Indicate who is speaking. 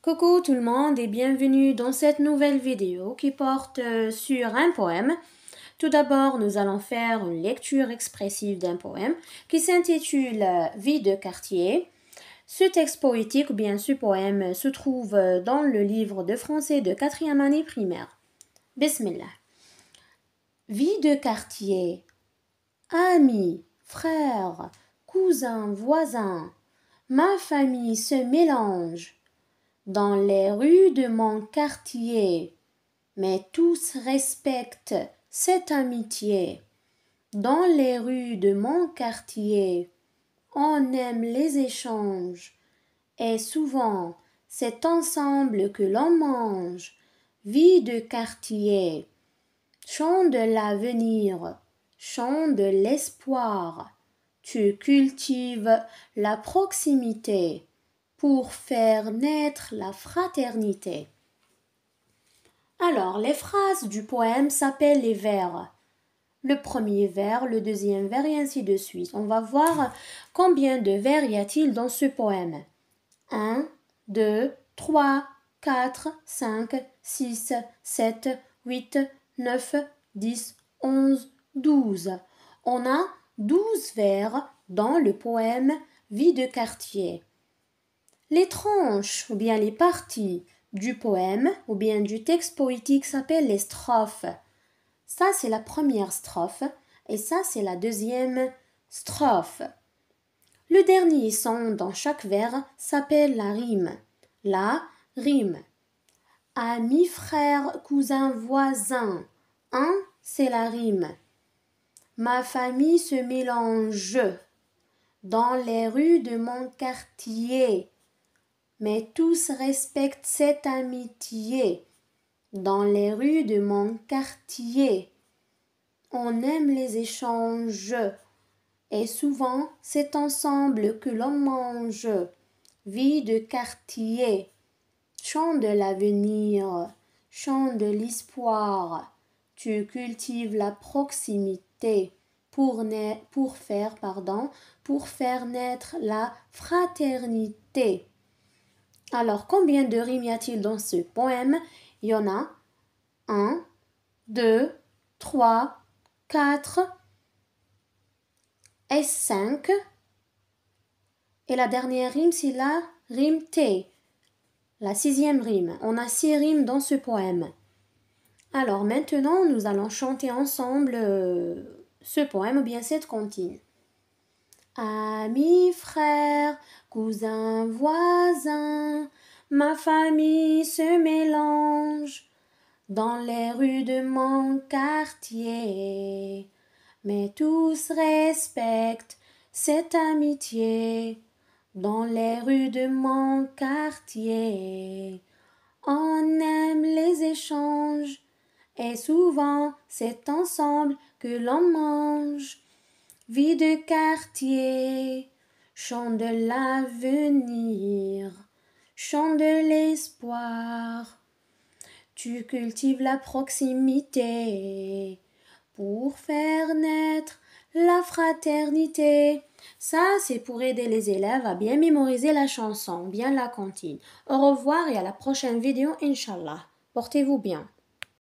Speaker 1: Coucou tout le monde et bienvenue dans cette nouvelle vidéo qui porte euh, sur un poème. Tout d'abord, nous allons faire une lecture expressive d'un poème qui s'intitule euh, Vie de quartier. Ce texte poétique, bien ce poème, euh, se trouve dans le livre de français de quatrième année primaire. Bismillah. Vie de quartier. Amis, frères, cousins, voisins, ma famille se mélange dans les rues de mon quartier, mais tous respectent cette amitié. Dans les rues de mon quartier, on aime les échanges, et souvent c'est ensemble que l'on mange. Vie de quartier, chant de l'avenir, chant de l'espoir. Tu cultives la proximité pour faire naître la fraternité. Alors, les phrases du poème s'appellent les vers. Le premier vers, le deuxième vers et ainsi de suite. On va voir combien de vers y a-t-il dans ce poème. 1, 2, 3, 4, 5, 6, 7, 8, 9, 10, 11, 12. On a 12 vers dans le poème Vie de quartier. Les tranches ou bien les parties du poème ou bien du texte poétique s'appellent les strophes. Ça, c'est la première strophe et ça, c'est la deuxième strophe. Le dernier son dans chaque vers s'appelle la rime. La rime. Ami, frère, cousin, voisin. Un, c'est la rime. Ma famille se mélange dans les rues de mon quartier mais tous respectent cette amitié. Dans les rues de mon quartier, on aime les échanges, et souvent c'est ensemble que l'on mange. Vie de quartier, chant de l'avenir, chant de l'espoir. Tu cultives la proximité pour, pour faire pardon, pour faire naître la fraternité. Alors, combien de rimes y a-t-il dans ce poème Il y en a 1, 2, 3, 4 et 5. Et la dernière rime, c'est la rime T. La sixième rime. On a six rimes dans ce poème. Alors maintenant, nous allons chanter ensemble euh, ce poème ou bien cette comptine. Amis, frères, cousins, voisins, ma famille se mélange dans les rues de mon quartier. Mais tous respectent cette amitié dans les rues de mon quartier. On aime les échanges et souvent c'est ensemble que l'on mange vie de quartier, chant de l'avenir, chant de l'espoir. Tu cultives la proximité pour faire naître la fraternité. Ça, c'est pour aider les élèves à bien mémoriser la chanson, bien la cantine. Au revoir et à la prochaine vidéo, Inch'Allah. Portez-vous bien.